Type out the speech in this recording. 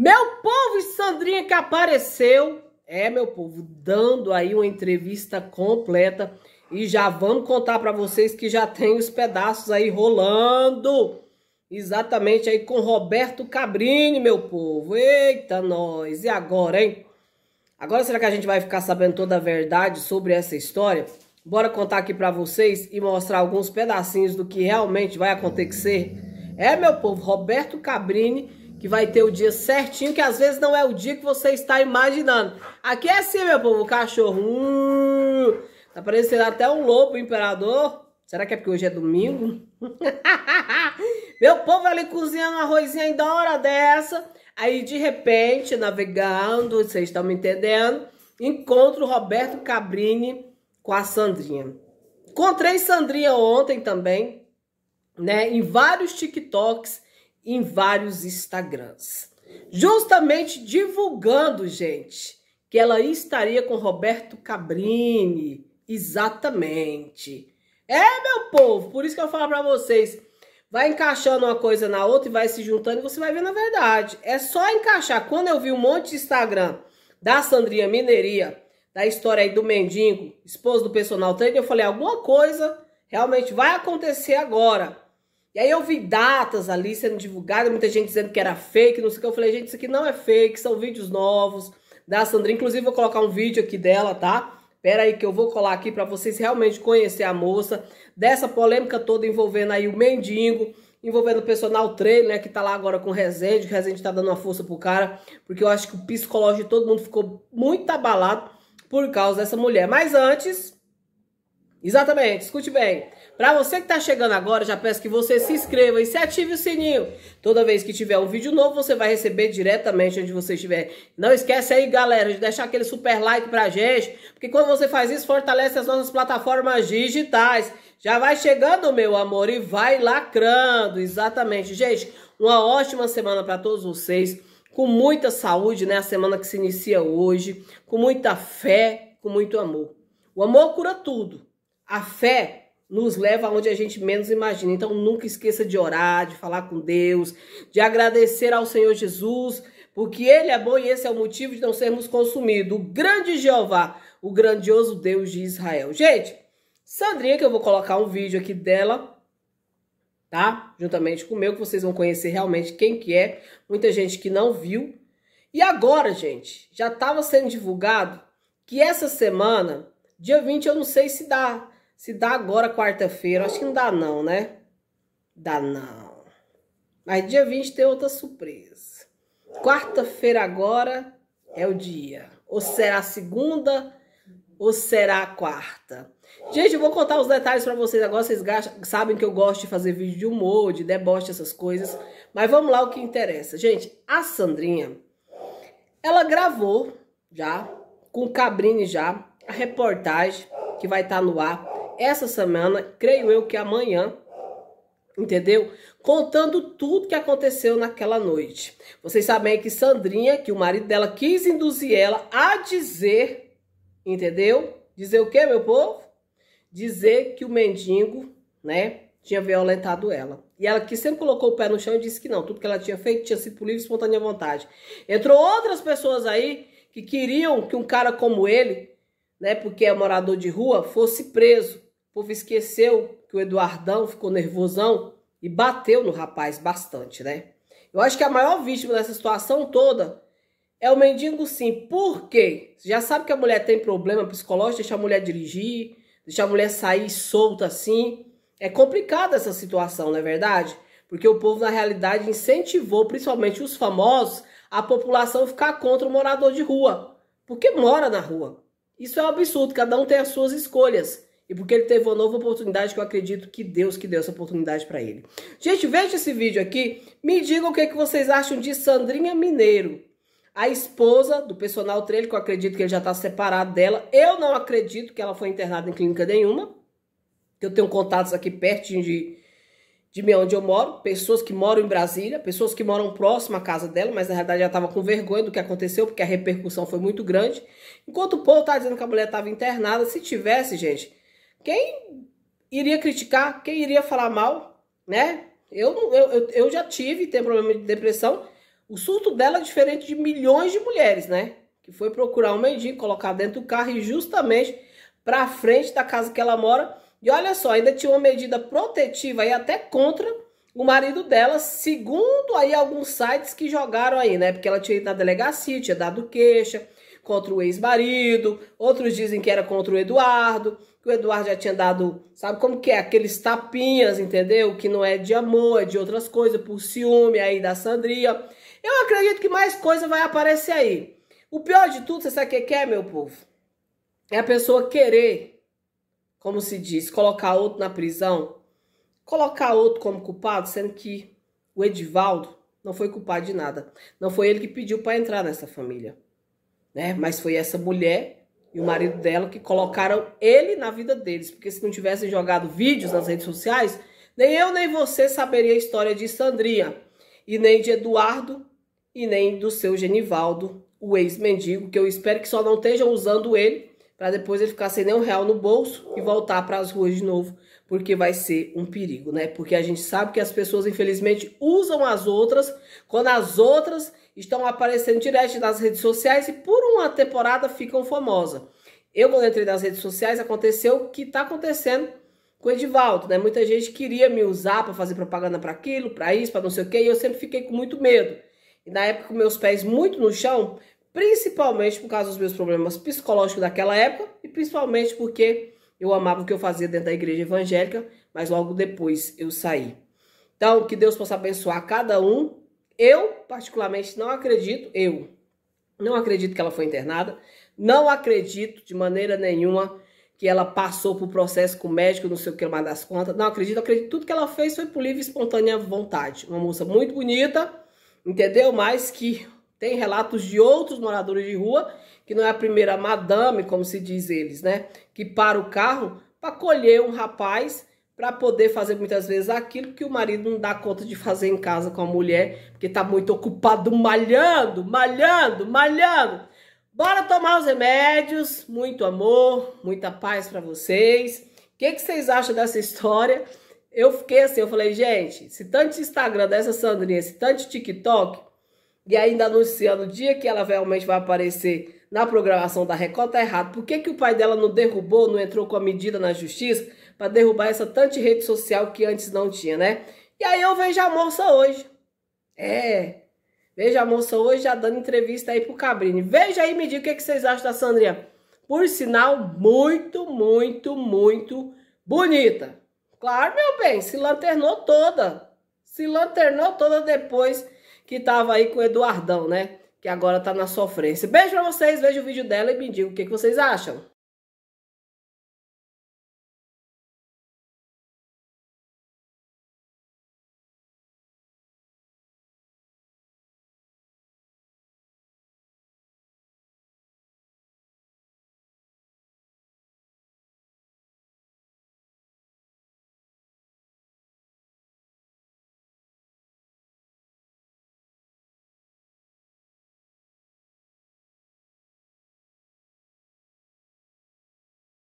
Meu povo, Sandrinha que apareceu. É, meu povo, dando aí uma entrevista completa. E já vamos contar para vocês que já tem os pedaços aí rolando. Exatamente aí com Roberto Cabrini, meu povo. Eita, nós. E agora, hein? Agora será que a gente vai ficar sabendo toda a verdade sobre essa história? Bora contar aqui para vocês e mostrar alguns pedacinhos do que realmente vai acontecer. É, meu povo, Roberto Cabrini que vai ter o dia certinho, que às vezes não é o dia que você está imaginando. Aqui é assim, meu povo, o cachorro. Uh, tá parecendo até um lobo, imperador. Será que é porque hoje é domingo? meu povo ali cozinhando arrozinho ainda hora dessa. Aí, de repente, navegando, vocês estão me entendendo, encontro o Roberto Cabrini com a Sandrinha. Encontrei Sandrinha ontem também, né? Em vários TikToks em vários Instagrams. Justamente divulgando, gente, que ela estaria com Roberto Cabrini. Exatamente. É, meu povo, por isso que eu falo para vocês, vai encaixando uma coisa na outra e vai se juntando e você vai ver na verdade. É só encaixar. Quando eu vi um monte de Instagram da Sandrinha Mineria, da história aí do mendigo, esposo do personal trainer, eu falei, alguma coisa realmente vai acontecer agora. E aí eu vi datas ali sendo divulgadas, muita gente dizendo que era fake, não sei o que. Eu falei, gente, isso aqui não é fake, são vídeos novos da Sandra. Inclusive, vou colocar um vídeo aqui dela, tá? Pera aí que eu vou colar aqui para vocês realmente conhecer a moça. Dessa polêmica toda envolvendo aí o mendigo, envolvendo o personal trainer, né? Que tá lá agora com o Rezende. O Rezende tá dando uma força pro cara. Porque eu acho que o psicológico de todo mundo ficou muito abalado por causa dessa mulher. Mas antes... Exatamente, escute bem. Para você que está chegando agora, já peço que você se inscreva e se ative o sininho. Toda vez que tiver um vídeo novo, você vai receber diretamente onde você estiver. Não esquece aí, galera, de deixar aquele super like pra gente, porque quando você faz isso, fortalece as nossas plataformas digitais. Já vai chegando, meu amor, e vai lacrando. Exatamente. Gente, uma ótima semana para todos vocês. Com muita saúde, né? A semana que se inicia hoje, com muita fé, com muito amor. O amor cura tudo a fé nos leva aonde a gente menos imagina. Então nunca esqueça de orar, de falar com Deus, de agradecer ao Senhor Jesus, porque ele é bom e esse é o motivo de não sermos consumidos. O grande Jeová, o grandioso Deus de Israel. Gente, Sandrinha que eu vou colocar um vídeo aqui dela, tá? Juntamente com o meu que vocês vão conhecer realmente quem que é. Muita gente que não viu. E agora, gente, já estava sendo divulgado que essa semana, dia 20, eu não sei se dá, se dá agora quarta-feira, acho que não dá não, né? Dá não. Mas dia 20 tem outra surpresa. Quarta-feira agora é o dia. Ou será segunda ou será quarta? Gente, eu vou contar os detalhes para vocês agora. Vocês sabem que eu gosto de fazer vídeo de humor, de deboche, essas coisas. Mas vamos lá o que interessa. Gente, a Sandrinha, ela gravou já, com o Cabrini já, a reportagem que vai estar tá no ar essa semana, creio eu que amanhã, entendeu? Contando tudo que aconteceu naquela noite. Vocês sabem que Sandrinha, que o marido dela quis induzir ela a dizer, entendeu? Dizer o quê, meu povo? Dizer que o mendigo, né, tinha violentado ela. E ela que sempre colocou o pé no chão e disse que não, tudo que ela tinha feito tinha sido por livre e espontânea vontade. Entrou outras pessoas aí que queriam que um cara como ele, né, porque é morador de rua, fosse preso. O povo esqueceu que o Eduardão ficou nervosão e bateu no rapaz bastante, né? Eu acho que a maior vítima dessa situação toda é o mendigo sim. Por quê? Já sabe que a mulher tem problema psicológico, deixa a mulher dirigir, deixa a mulher sair solta assim. É complicada essa situação, não é verdade? Porque o povo, na realidade, incentivou, principalmente os famosos, a população ficar contra o morador de rua. Porque mora na rua. Isso é um absurdo, cada um tem as suas escolhas. E porque ele teve uma nova oportunidade que eu acredito que Deus que deu essa oportunidade para ele. Gente, veja esse vídeo aqui. Me digam o que, é que vocês acham de Sandrinha Mineiro. A esposa do personal trailer, que eu acredito que ele já está separado dela. Eu não acredito que ela foi internada em clínica nenhuma. Eu tenho contatos aqui pertinho de, de mim, onde eu moro. Pessoas que moram em Brasília, pessoas que moram próximo à casa dela, mas na realidade ela estava com vergonha do que aconteceu, porque a repercussão foi muito grande. Enquanto o povo está dizendo que a mulher estava internada, se tivesse, gente quem iria criticar? Quem iria falar mal? Né? Eu, eu, eu já tive, tenho problema de depressão. O surto dela é diferente de milhões de mulheres, né? Que foi procurar um mendigo, colocar dentro do carro e justamente para frente da casa que ela mora. E olha só, ainda tinha uma medida protetiva aí até contra o marido dela, segundo aí alguns sites que jogaram aí, né? Porque ela tinha ido na delegacia, tinha dado queixa contra o ex-marido, outros dizem que era contra o Eduardo, que o Eduardo já tinha dado, sabe como que é? Aqueles tapinhas, entendeu? Que não é de amor, é de outras coisas, por ciúme aí da Sandria. Eu acredito que mais coisa vai aparecer aí. O pior de tudo, você sabe o que é, meu povo? É a pessoa querer, como se diz, colocar outro na prisão, colocar outro como culpado, sendo que o Edivaldo não foi culpado de nada. Não foi ele que pediu para entrar nessa família, né? Mas foi essa mulher e o marido dela que colocaram ele na vida deles, porque se não tivessem jogado vídeos nas redes sociais, nem eu nem você saberia a história de Sandrinha, e nem de Eduardo, e nem do seu Genivaldo, o ex-mendigo, que eu espero que só não estejam usando ele para depois ele ficar sem nenhum real no bolso e voltar para as ruas de novo, porque vai ser um perigo, né? Porque a gente sabe que as pessoas infelizmente usam as outras quando as outras estão aparecendo direto nas redes sociais e por uma temporada ficam famosas. Eu, quando entrei nas redes sociais, aconteceu o que está acontecendo com o Edivaldo, né? Muita gente queria me usar para fazer propaganda para aquilo, para isso, para não sei o quê, e eu sempre fiquei com muito medo. E na época, com meus pés muito no chão, principalmente por causa dos meus problemas psicológicos daquela época e principalmente porque eu amava o que eu fazia dentro da igreja evangélica, mas logo depois eu saí. Então, que Deus possa abençoar cada um eu, particularmente, não acredito, eu não acredito que ela foi internada, não acredito de maneira nenhuma que ela passou por processo com o médico, não sei o que mais das contas, não acredito, acredito tudo que ela fez foi por livre e espontânea vontade. Uma moça muito bonita, entendeu? Mas que tem relatos de outros moradores de rua, que não é a primeira madame, como se diz eles, né? Que para o carro para colher um rapaz para poder fazer muitas vezes aquilo que o marido não dá conta de fazer em casa com a mulher, porque está muito ocupado malhando, malhando, malhando. Bora tomar os remédios, muito amor, muita paz para vocês. O que, que vocês acham dessa história? Eu fiquei assim, eu falei, gente, se tanto Instagram dessa Sandrinha, se tanto TikTok, e ainda anunciando o dia que ela realmente vai aparecer na programação da Record, tá errado. Por que, que o pai dela não derrubou, não entrou com a medida na justiça? para derrubar essa tanta rede social que antes não tinha, né? E aí eu vejo a moça hoje. É. Vejo a moça hoje já dando entrevista aí pro Cabrini. Veja aí, me diga o que, é que vocês acham da Sandrinha. Por sinal, muito, muito, muito bonita. Claro, meu bem, se lanternou toda. Se lanternou toda depois que tava aí com o Eduardão, né? Que agora tá na sofrência. Beijo pra vocês, veja o vídeo dela e me diga o que, é que vocês acham.